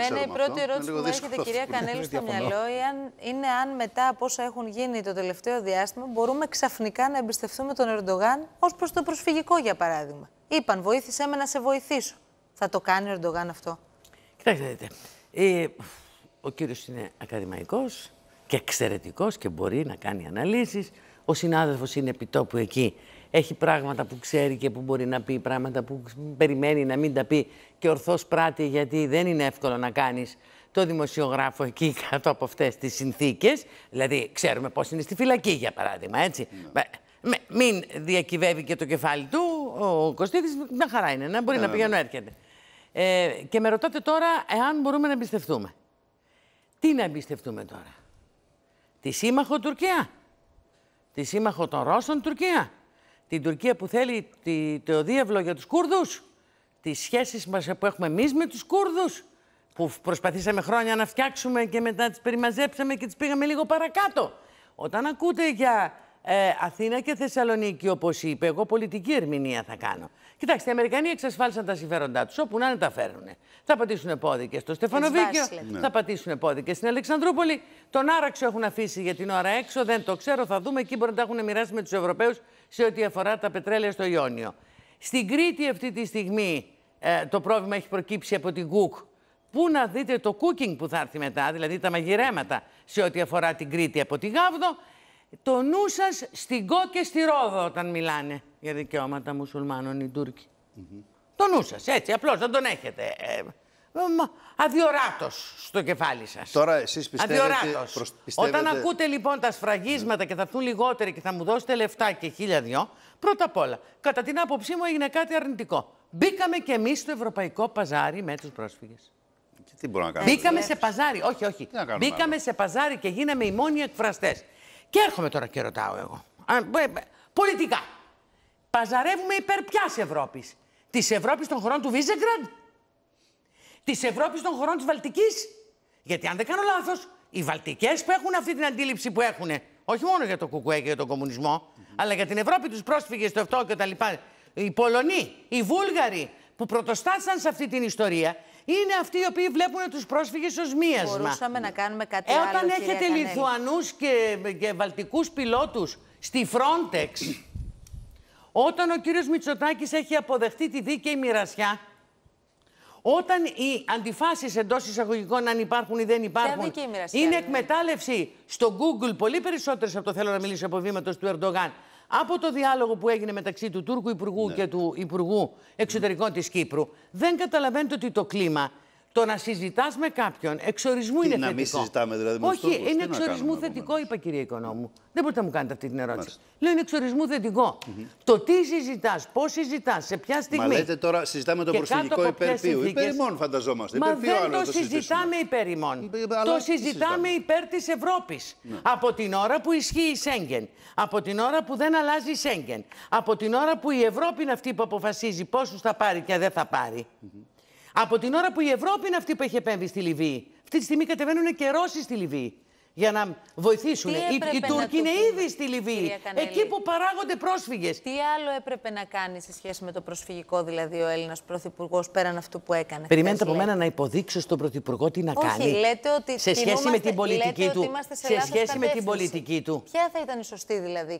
Μένα η πρώτη αυτό. ερώτηση που μου έρχεται, κυρία Κανέλη, στο μυαλό είναι αν μετά από όσα έχουν γίνει το τελευταίο διάστημα μπορούμε ξαφνικά να εμπιστευτούμε τον Ερντογάν ως προς το προσφυγικό, για παράδειγμα. Είπαν, βοήθησέ με να σε βοηθήσω. Θα το κάνει ο Ερντογάν αυτό. Κοιτάξτε, δείτε. Ε, ο κύριος είναι ακαδημαϊκός και εξαιρετικός και μπορεί να κάνει αναλύσεις. Ο συνάδελφος είναι επιτόπου εκεί έχει πράγματα που ξέρει και που μπορεί να πει, πράγματα που περιμένει να μην τα πει και ορθώς πράττει γιατί δεν είναι εύκολο να κάνεις το δημοσιογράφο εκεί κάτω από αυτές τις συνθήκες. Δηλαδή ξέρουμε πώς είναι στη φυλακή για παράδειγμα, έτσι. Ναι. Με, μην διακυβεύει και το κεφάλι του, ο Κωστίδης μια χαρά είναι, να μπορεί να ναι, πηγαίνει να ναι. έρχεται. Ε, και με ρωτάτε τώρα εάν μπορούμε να εμπιστευτούμε. Τι να εμπιστευτούμε τώρα. Τη σύμμαχο Τουρκία. Τη σύμμαχο των Ρώσων Τουρκία την Τουρκία που θέλει το διάβλο για τους Κούρδους, τις σχέσεις μας που έχουμε εμείς με τους Κούρδους, που προσπαθήσαμε χρόνια να φτιάξουμε και μετά τις περιμαζέψαμε και τις πήγαμε λίγο παρακάτω. Όταν ακούτε για ε, Αθήνα και Θεσσαλονίκη, όπως είπε. Εγώ πολιτική ερμηνεία θα κάνω. Κοιτάξτε, οι Αμερικανοί εξασφάλισαν τα συμφέροντά τους. Όπου να είναι, τα φέρνουν. Θα πατήσουν πόδι και στο Στεφανοβίκιο, θα ναι. πατήσουν πόδι και στην Αλεξανδρούπολη. Τον άραξο έχουν αφήσει για την ώρα έξω. Δεν το ξέρω, θα δούμε. Εκεί μπορεί να τα έχουν μοιράσει με τους Ευρωπαίους σε ό,τι αφορά τα πετρέλαια στο Ιόνιο. Στην Κρήτη αυτή τη στιγμή ε, το πρόβλημα έχει προκύψει από την Κουκ. Πού να δείτε το cooking που θα έρθει μετά, δηλαδή τα μαγειρέματα σε ό,τι αφορά την Κρήτη από τη Γάβδο το νου σας στην Κό και στη Ρόδο όταν μιλάνε για δικαιώματα μουσουλμάνων οι Τούρκοι. Το νου σας, έτσι, απλώς δεν τον έχετε. Ε, ε Αδιοράτος στο κεφάλι σας. Τώρα εσείς πιστεύετε, προσ... πιστεύετε. Όταν ακούτε λοιπόν τα σφραγίσματα mm. και θα έρθουν λιγότεροι και θα μου δώσετε λεφτά και χίλια δυο, πρώτα απ' όλα, κατά την άποψή μου έγινε κάτι αρνητικό. Μπήκαμε κι εμείς στο ευρωπαϊκό παζάρι με τους πρόσφυγες. τι μπορούμε να κάνουμε. Μπήκαμε σε παζάρι, όχι, όχι. Μπήκαμε σε παζάρι και γίναμε οι μόνοι εκφραστές. Και έρχομαι τώρα και ρωτάω εγώ. Ε, πολιτικά. Παζαρεύουμε υπέρ ποια Ευρώπης. Της Ευρώπης των χωρών του Βίζεγκραντ. Της Ευρώπης των χωρών της Βαλτικής. Γιατί αν δεν κάνω λάθος, οι Βαλτικές που έχουν αυτή την αντίληψη που έχουν, όχι μόνο για το κουκουέ και για τον κομμουνισμό, αλλά για την Ευρώπη, τους πρόσφυγες, το αυτό και τα Οι Πολωνοί, οι Βούλγαροι που πρωτοστάτησαν σε αυτή την ιστορία, είναι αυτοί οι οποίοι βλέπουν τους πρόσφυγες ως μίασμα. Μπορούσαμε να κάνουμε κάτι ε, άλλο. Όταν έχετε Λιθουανούς και, και βαλτικούς πιλότους στη Frontex, όταν ο κύριος Μητσοτάκης έχει αποδεχτεί τη δίκαιη μοιρασιά, όταν οι αντιφάσεις εντός εισαγωγικών, αν υπάρχουν ή δεν υπάρχουν, είναι εκμετάλλευση στο Google πολύ περισσότερες από το θέλω να μιλήσω από βήματο του Ερντογάν από το διάλογο που έγινε μεταξύ του Τούρκου Υπουργού ναι. και του Υπουργού Εξωτερικών της Κύπρου, δεν καταλαβαίνετε ότι το κλίμα το να συζητάς με κάποιον εξορισμού Τι, είναι να θετικό. Να μην συζητάμε δηλαδή με Όχι, είναι εξορισμού θετικό, είπα κυρία Οικονόμου. Δεν μπορείτε να μου κάνετε αυτή την ερώτηση. Μάλιστα. Λέω είναι εξορισμού θετικό. Mm -hmm. Το τι συζητάς, πώς συζητάς, σε ποια στιγμή. Μα λέτε τώρα συζητάμε το προσφυγικό υπερφύου. Υπέρ ημών φανταζόμαστε. Μα υπερ δεν το, το συζητάμε υπέρ ημών. Το συζητάμε υπέρ της Ευρώπης. Ναι. Από την ώρα που ισχύει η Σέγγεν. Από την ώρα που δεν αλλάζει η Σέγγεν. Από την ώρα που η Ευρώπη είναι αυτή που αποφασίζει πόσους θα πάρει και δεν θα πάρει. Από την ώρα που η Ευρώπη είναι αυτή που έχει επέμβει στη Λιβύη. Αυτή τη στιγμή κατεβαίνουν και Ρώσοι στη Λιβύη για να βοηθήσουν. Οι, οι Τούρκοι είναι ήδη στη Λιβύη, εκεί που παράγονται πρόσφυγες. Τι άλλο έπρεπε να κάνει σε σχέση με το προσφυγικό, δηλαδή, ο Έλληνας Πρωθυπουργός πέραν αυτού που έκανε. Περιμένετε από μένα να υποδείξω στον Πρωθυπουργό τι να Όχι, κάνει. Λέτε ότι σε σχέση με την πολιτική του. Σε, σε σχέση με την πολιτική του. Ποια θα ήταν η σωστή δηλαδή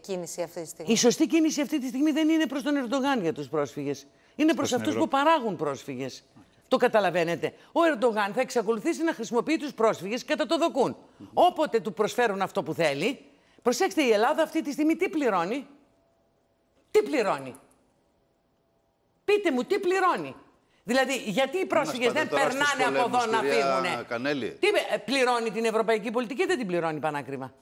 κίνηση αυτή τη στιγμή. Η σωστή κίνηση αυτή τη στιγμή δεν είναι προς τον Ερντογάν για τους πρόσφυγες. Είναι προς αυτούς που παράγουν πρόσφυγες. Το καταλαβαίνετε. Ο Ερντογάν θα εξακολουθήσει να χρησιμοποιεί τους πρόσφυγες κατά το δοκούν. Όποτε του προσφέρουν αυτό που θέλει, προσέξτε, η Ελλάδα αυτή τη στιγμή τι πληρώνει. Τι πληρώνει. Πείτε μου, τι πληρώνει. Δηλαδή, γιατί οι πρόσφυγες δεν περνάνε από εδώ να φύγουν. Τι ε, πληρώνει την ευρωπαϊκή πολιτική, δεν την πληρώνει πανάκριβα.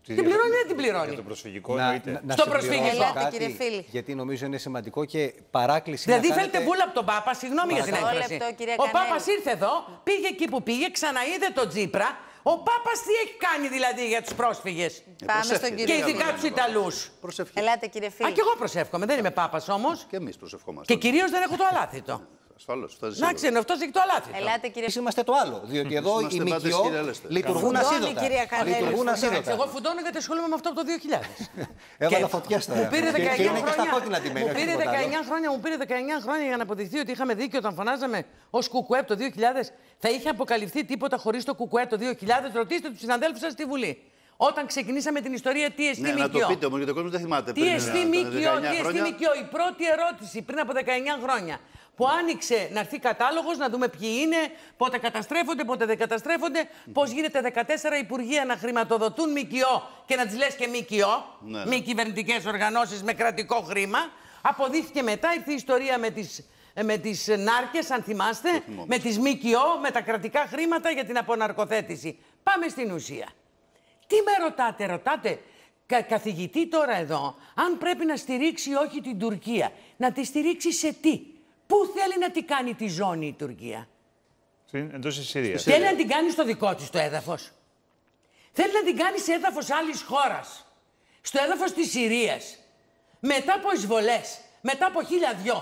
Την πληρώνει ή δεν την πληρώνει. Για το προσφυγικό να, να, Στο προσφυγικό. Ελάτε, κύριε φίλη. Γιατί νομίζω είναι σημαντικό και παράκληση. Δηλαδή να θέλετε βούλα από τον Πάπα, συγγνώμη για την έκφραση. Ο Πάπας ήρθε εδώ, πήγε εκεί που πήγε, ξαναείδε τον Τζίπρα. Ο Πάπας τι έχει κάνει δηλαδή για τους πρόσφυγες. Ε, Πάμε στον κύριο Και ειδικά τους Ιταλούς. Ελάτε κύριε Φίλη. Α, και εγώ προσεύχομαι. Δεν είμαι Πάπας όμως. Και εμείς προσευχόμαστε. Και κυρίως δεν έχω το αλάθητο. Ασφαλώς. Να αυτό έχει το λάθο. Ελάτε, κύριε... Εμεί είμαστε το άλλο. Διότι εδώ οι ΜΚΟ λειτουργούν ασύντοτα. Λειτουργούν ασύντοτα. Εγώ φουντώνω γιατί ασχολούμαι με αυτό από το 2000. Έβαλα φωτιά στα μου πήρε 19 χρόνια. Μου πήρε 19 χρόνια, μου πήρε 19 χρόνια για να αποδειχθεί ότι είχαμε δίκιο όταν φωνάζαμε ως κουκουέ το 2000. Θα είχε αποκαλυφθεί τίποτα χωρίς το κουκουέ το 2000. Ρωτήστε τους συναδέλφους σας στη Βουλή όταν ξεκινήσαμε την ιστορία τι εστί ναι, Να το πείτε όμως, γιατί ο κόσμος δεν θυμάται. Τι εστί μήκυο, τι εστί Η πρώτη ερώτηση πριν από 19 χρόνια που άνοιξε να έρθει κατάλογος, να δούμε ποιοι είναι, πότε καταστρέφονται, πότε δεν καταστρέφονται, πώς γίνεται 14 υπουργεία να χρηματοδοτούν ΜΚΟ και να τις λες και ΜΚΟ, ναι, μη κυβερνητικές οργανώσεις με κρατικό χρήμα. Αποδείχθηκε μετά, ήρθε η ιστορία με τις με τις νάρκες, αν θυμάστε, με τις ΜΚΟ, με τα κρατικά χρήματα για την αποναρκοθέτηση. Πάμε στην ουσία. Τι με ρωτάτε, ρωτάτε, κα, καθηγητή τώρα εδώ, αν πρέπει να στηρίξει όχι την Τουρκία. Να τη στηρίξει σε τι. Πού θέλει να την κάνει τη ζώνη η Τουρκία. Εντός της Συρίας. Θέλει να την κάνει στο δικό της το έδαφος. Θέλει να την κάνει σε έδαφος άλλης χώρας. Στο έδαφος της Συρίας. Μετά από εισβολές. Μετά από χίλια δυο.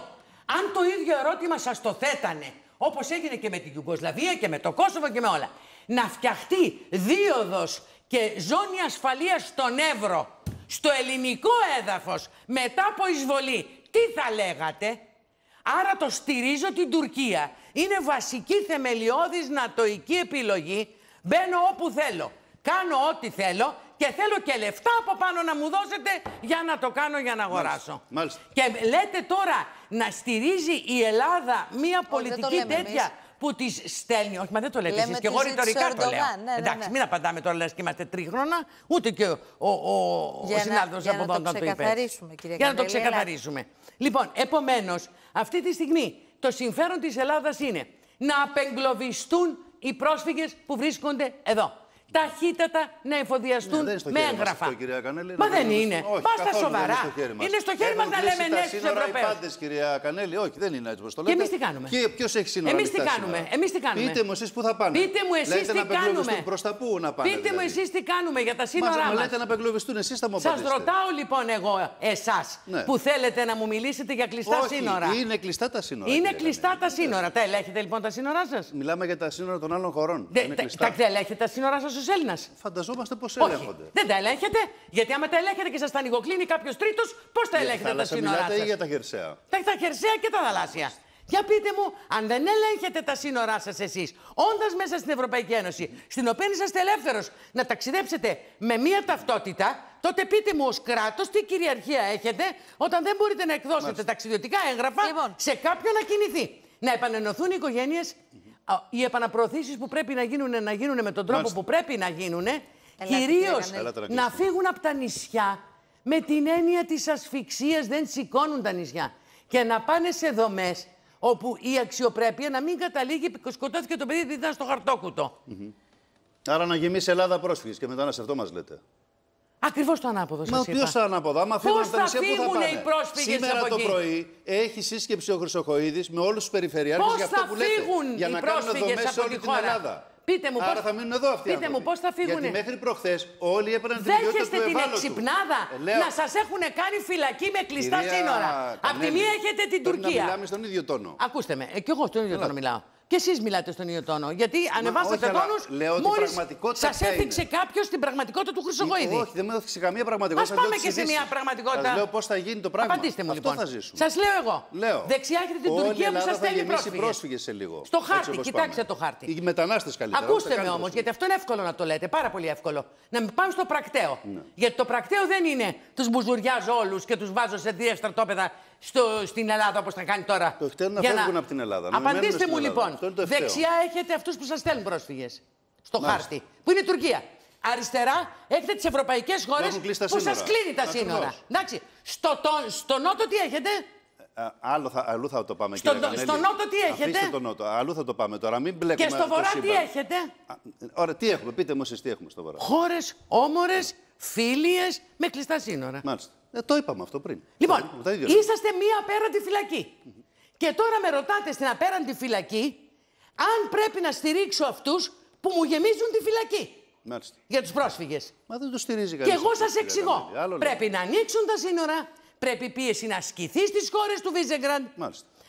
Αν το ίδιο ερώτημα σας το θέτανε, όπως έγινε και με την Ιουγκοσλαβία και με το Κόσοβο και με όλα, να φτιαχτεί δίωδος και ζώνη ασφαλείας στον Εύρο, στο ελληνικό έδαφος, μετά από εισβολή, τι θα λέγατε. Άρα το στηρίζω την Τουρκία. Είναι βασική θεμελιώδης νατοϊκή επιλογή. Μπαίνω όπου θέλω. Κάνω ό,τι θέλω και θέλω και λεφτά από πάνω να μου δώσετε για να το κάνω για να αγοράσω. Μάλιστα. Και λέτε τώρα να στηρίζει η Ελλάδα μία πολιτική τέτοια που της στέλνει. Όχι, μα δεν το λέτε εσείς. Και εγώ ρητορικά το λέω. Ναι, ναι, Εντάξει, ναι. μην απαντάμε τώρα λες και είμαστε τρίχρονα ούτε και ο, ο, ο, ο συνάδελφο από εδώ να το είπε. Για να το ξεκαθαρίσουμε, κύριε Για να το ξεκαθαρίσουμε. Λοιπόν, επομένως, αυτή τη στιγμή το συμφέρον της Ελλάδας είναι να απεγκλωβιστούν οι πρόσφυγες που βρίσκονται εδώ ταχύτατα να εφοδιαστούν ναι, με έγγραφα. κυρία Κανέλη, μα ναι, δεν είναι. Πα σοβαρά. Είναι στο χέρι μας να λέμε ναι στου Ευρωπαίους. πάντες, κυρία Κανέλη. Όχι, δεν είναι έτσι όπως το λέτε. Και εμείς τι κάνουμε. Και ποιος έχει σύνορα. Εμείς τι κάνουμε. Εμείς τι κάνουμε. Πείτε μου εσείς που θα πάνε. Πείτε μου εσείς τι κάνουμε. Προς τα πού να πάνε. Πείτε μου δηλαδή? εσείς τι κάνουμε για τα σύνορά μα. Μας λέτε να απεγκλωβιστούν εσεί τα μου Σας ρωτάω λοιπόν εγώ εσάς ναι. που θέλετε να μου μιλήσετε για κλειστά σύνορα. Είναι κλειστά τα σύνορα. Είναι κλειστά τα σύνορα. Τα ελέγχετε λοιπόν τα σύνορά σας. Μιλάμε για τα σύνορα των άλλων χωρών. Τα ελέγχετε τα σύνορά σας Φανταζόμαστε πώ ελέγχονται. δεν τα ελέγχετε, γιατί άμα τα ελέγχετε και σας τα ανοιγοκλίνει κάποιος τρίτος, πώς τα ελέγχετε τα σύνορά ή για τα χερσαία. Τα, τα χερσαία και τα θαλάσσια. Για πείτε μου, αν δεν ελέγχετε τα σύνορά σας εσείς, όντας μέσα στην Ευρωπαϊκή Ένωση, στην οποία είσαστε ελεύθερος να ταξιδέψετε με μία ταυτότητα, τότε πείτε μου ως κράτος τι κυριαρχία έχετε όταν δεν μπορείτε να εκδώσετε Μάλιστα. ταξιδιωτικά έγγραφα λοιπόν. σε κάποιον να κινηθεί. Να επανενωθούν οι οικογένειες, οι επαναπροωθήσεις που πρέπει να γίνουν, να γίνουν με τον τρόπο που πρέπει να γίνουν, κυρίω να φύγουν από τα νησιά με την έννοια της ασφυξίας. δεν σηκώνουν τα νησιά. Και να πάνε σε δομές όπου η αξιοπρέπεια να μην καταλήγει, σκοτώθηκε το παιδί γιατί ήταν στο χαρτόκουτο. Άρα να γεμίσει Ελλάδα πρόσφυγες και μετά να σε αυτό μας λέτε. Ακριβώς το ανάποδο. Μα ποιο ανάποδο. Άμα φύγουν τα νησιά, πού θα πάνε. οι πρόσφυγες Σήμερα το πρωί έχει σύσκεψη ο Χρυσοχοίδης με όλους τους περιφερειάρχες για αυτό που λέτε. Για να κάνουν δομέ σε όλη την Ελλάδα. Πείτε μου Άρα πώς... θα μείνουν εδώ αυτοί. Πείτε μου πώς θα φύγουν. Γιατί μέχρι προχθές όλοι έπαιρναν την ποιότητα του την εξυπνάδα ε, να σας έχουν κάνει φυλακή με κλειστά Κυρία... σύνορα. Απ' τη μία έχετε την Τουρκία. Να μιλάμε στον ίδιο τόνο. Ακούστε με, ε, και εγώ στον ίδιο Έλα. Ε, τόνο μιλάω. Και εσείς μιλάτε στον ίδιο τόνο. Γιατί ανεβάσατε τόνου. Μόλι σα έδειξε κάποιο την πραγματικότητα του Χρυσογοήδη. Όχι, δεν μου έδειξε καμία πραγματικότητα. Ας πάμε και σε μια πραγματικότητα. Σας λέω πώς θα γίνει το πράγμα. Απαντήστε μου Αυτό λοιπόν. Σας λέω εγώ. Λέω. Δεξιά έχετε την Τουρκία που σα στέλνει πρόσφυγε. σε λίγο. Στο χάρτη, κοιτάξτε το χάρτη. Οι μετανάστες καλύτερα. Ακούστε με όμως, γιατί αυτό είναι εύκολο να το λέτε. Πάρα πολύ εύκολο. Να μην πάμε στο πρακτέο. Ναι. Γιατί το πρακτέο δεν είναι τους μπουζουριάζω όλους και τους βάζω σε δύο στρατόπεδα στο, στην Ελλάδα όπως θα κάνει τώρα. Το να φεύγουν από την Ελλάδα. Απαντήστε μου λοιπόν. Δεξιά έχετε αυτούς που σας στέλνουν πρόσφυγες. Στο χάρτη. Που είναι η Τουρκία. Αριστερά έχετε τις ευρωπαϊκές χώρε που σας κλείνει τα σύνορα. Εντάξει. Στο, το, στο νότο τι έχετε. Ε, άλλο θα, αλλού θα το πάμε, στο, κύριε Στο νότο τι έχετε. Αφήστε το νότο. Αλλού θα το πάμε τώρα. Μην Και στο βορρά τι έχετε. Ωραία, τι έχουμε. Πείτε μου εσείς τι έχουμε στο βορρά. Χώρες όμορες, φίλιες, με κλειστά σύνορα. Μάλιστα. Ναι, το είπαμε αυτό πριν. Λοιπόν, είσαστε μία απέραντη φυλακή. Και τώρα με ρωτάτε στην απέραντη φυλακή αν πρέπει να στηρίξω αυτούς που μου γεμίζουν τη φυλακή. Μάλιστα. Για τους πρόσφυγες. Μα δεν το στηρίζει κανεί. Και εγώ σα εξηγώ. Πρέπει να ανοίξουν τα σύνορα, πρέπει η πίεση να ασκηθεί στις χώρες του Βίζεγκραντ.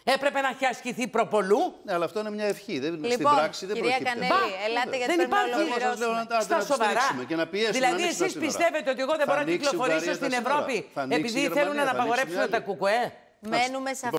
Έπρεπε να έχει ασκηθεί προπολού. Ναι, αλλά αυτό είναι μια ευχή. Δεν, λοιπόν, στην πράξη δεν Κυρία Κανέλη, ελάτε γιατί δεν υπάρχει. Σας να, στα να σοβαρά. Και να πιέσουμε, δηλαδή, εσεί πιστεύετε ότι εγώ δεν μπορώ να κυκλοφορήσω στην Ευρώπη επειδή θέλουν να απαγορέψουν τα κουκουέ. Μένουμε σε